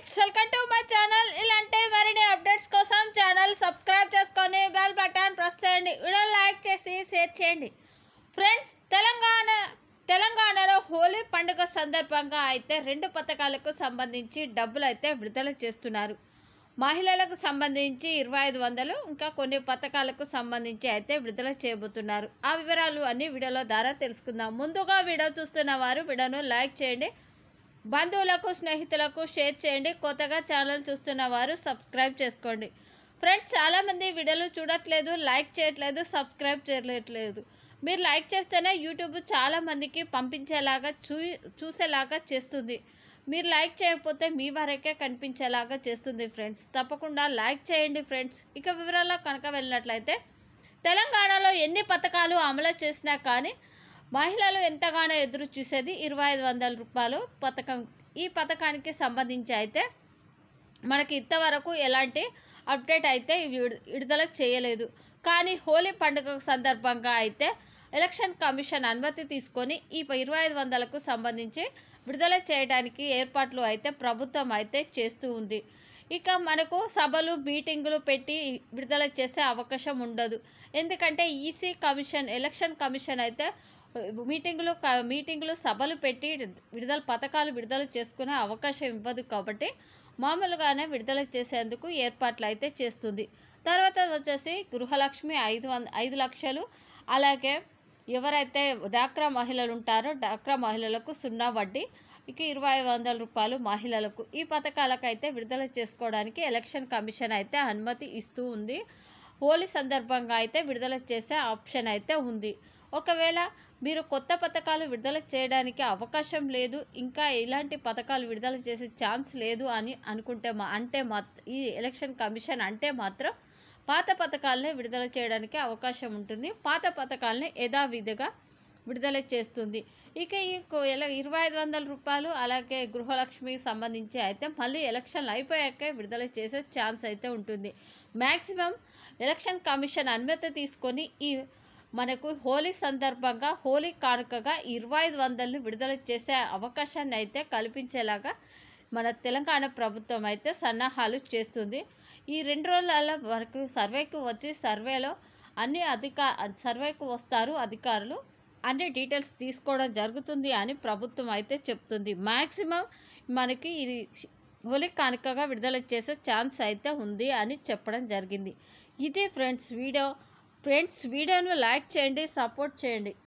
friends welcome to my channel ఇలాంటి మరిన్ని updates కోసం ఛానల్ సబ్స్క్రైబ్ చేసుకొని బెల్ బటన్ ప్రెస్ చేయండి వీడియో లైక్ చేసి షేర్ చేయండి ఫ్రెండ్స్ తెలంగాణ తెలంగాణలో హోలీ పండుగ సందర్భంగా అయితే రెండు పథకాలకు సంబంధించి డబ్బులు అయితే విడుదల చేస్తున్నారు మహిళలకు సంబంధించి ఇరవై ఐదు వందలు ఇంకా కొన్ని పథకాలకు సంబంధించి అయితే విడుదల చేయబోతున్నారు ఆ వివరాలు అన్ని వీడియోలో ద్వారా తెలుసుకుందాం ముందుగా వీడియో చూస్తున్న వారు వీడియోను లైక్ చేయండి బంధువులకు స్నేహితులకు షేర్ చేయండి కొత్తగా ఛానల్ చూస్తున్న వారు సబ్స్క్రైబ్ చేసుకోండి ఫ్రెండ్స్ చాలామంది వీడియోలు చూడట్లేదు లైక్ చేయట్లేదు సబ్స్క్రైబ్ చేయట్లేదు మీరు లైక్ చేస్తేనే యూట్యూబ్ చాలామందికి పంపించేలాగా చూ చూసేలాగా చేస్తుంది మీరు లైక్ చేయకపోతే మీ వరకే కనిపించేలాగా చేస్తుంది ఫ్రెండ్స్ తప్పకుండా లైక్ చేయండి ఫ్రెండ్స్ ఇక వివరాల్లో కనుక వెళ్ళినట్లయితే తెలంగాణలో ఎన్ని పథకాలు అమలు చేసినా కానీ మహిళలు ఎంతగానో ఎదురు చూసేది ఇరవై ఐదు వందల రూపాయలు పథకం ఈ పథకానికి సంబంధించి అయితే మనకి ఇంతవరకు ఎలాంటి అప్డేట్ అయితే విడుదల చేయలేదు కానీ హోలీ పండుగ సందర్భంగా అయితే ఎలక్షన్ కమిషన్ అనుమతి తీసుకొని ఈ ఇరవై ఐదు వందలకు సంబంధించి విడుదల చేయడానికి ఏర్పాట్లు అయితే ప్రభుత్వం అయితే చేస్తూ ఉంది ఇక మనకు సభలు మీటింగులు పెట్టి విడుదల చేసే అవకాశం ఉండదు ఎందుకంటే ఈసీ కమిషన్ ఎలక్షన్ కమిషన్ అయితే మీటింగులు మీటింగులు సభలు పెట్టి విడుదల పథకాలు విడుదల చేసుకునే అవకాశం ఇవ్వదు కాబట్టి మామూలుగానే విడుదల చేసేందుకు ఏర్పాట్లు అయితే చేస్తుంది తర్వాత వచ్చేసి గృహలక్ష్మి ఐదు వంద ఐదు లక్షలు అలాగే ఎవరైతే డాక్రా మహిళలు ఉంటారో డాక్రా మహిళలకు సున్నా వడ్డీ ఇక ఇరవై వందల రూపాయలు మహిళలకు ఈ పథకాలకైతే విడుదల చేసుకోవడానికి ఎలక్షన్ కమిషన్ అయితే అనుమతి ఇస్తూ ఉంది హోలీ సందర్భంగా అయితే విడుదల చేసే ఆప్షన్ అయితే ఉంది ఒకవేళ మీరు కొత్త పథకాలు విడుదల చేయడానికి అవకాశం లేదు ఇంకా ఇలాంటి పథకాలు విడుదల చేసే ఛాన్స్ లేదు అని అనుకుంటే మా అంటే మా ఈ ఎలక్షన్ కమిషన్ అంటే మాత్రం పాత పథకాలనే విడుదల చేయడానికి అవకాశం ఉంటుంది పాత పథకాలని యథావిధిగా విడుదల చేస్తుంది ఇక ఈ ఇరవై ఐదు వందల రూపాయలు అలాగే గృహలక్ష్మికి సంబంధించి అయితే మళ్ళీ ఎలక్షన్లు అయిపోయాకే విడుదల చేసే ఛాన్స్ అయితే ఉంటుంది మ్యాక్సిమం ఎలక్షన్ కమిషన్ అనుమతి తీసుకొని ఈ మనకు హోలీ సందర్భంగా హోలీ కానుకగా ఇరవై ఐదు వందలను విడుదల చేసే అవకాశాన్ని అయితే కల్పించేలాగా మన తెలంగాణ ప్రభుత్వం అయితే సన్నాహాలు చేస్తుంది ఈ రెండు రోజుల వరకు సర్వేకి వచ్చి సర్వేలో అన్ని అధికా సర్వేకు వస్తారు అధికారులు అన్ని డీటెయిల్స్ తీసుకోవడం జరుగుతుంది అని ప్రభుత్వం అయితే చెప్తుంది మ్యాక్సిమం మనకి ఇది హోలీ కానుకగా విడుదల చేసే ఛాన్స్ అయితే ఉంది అని చెప్పడం జరిగింది ఇదే ఫ్రెండ్స్ వీడియో ఫ్రెండ్స్ వీడియోను లైక్ చేయండి సపోర్ట్ చేయండి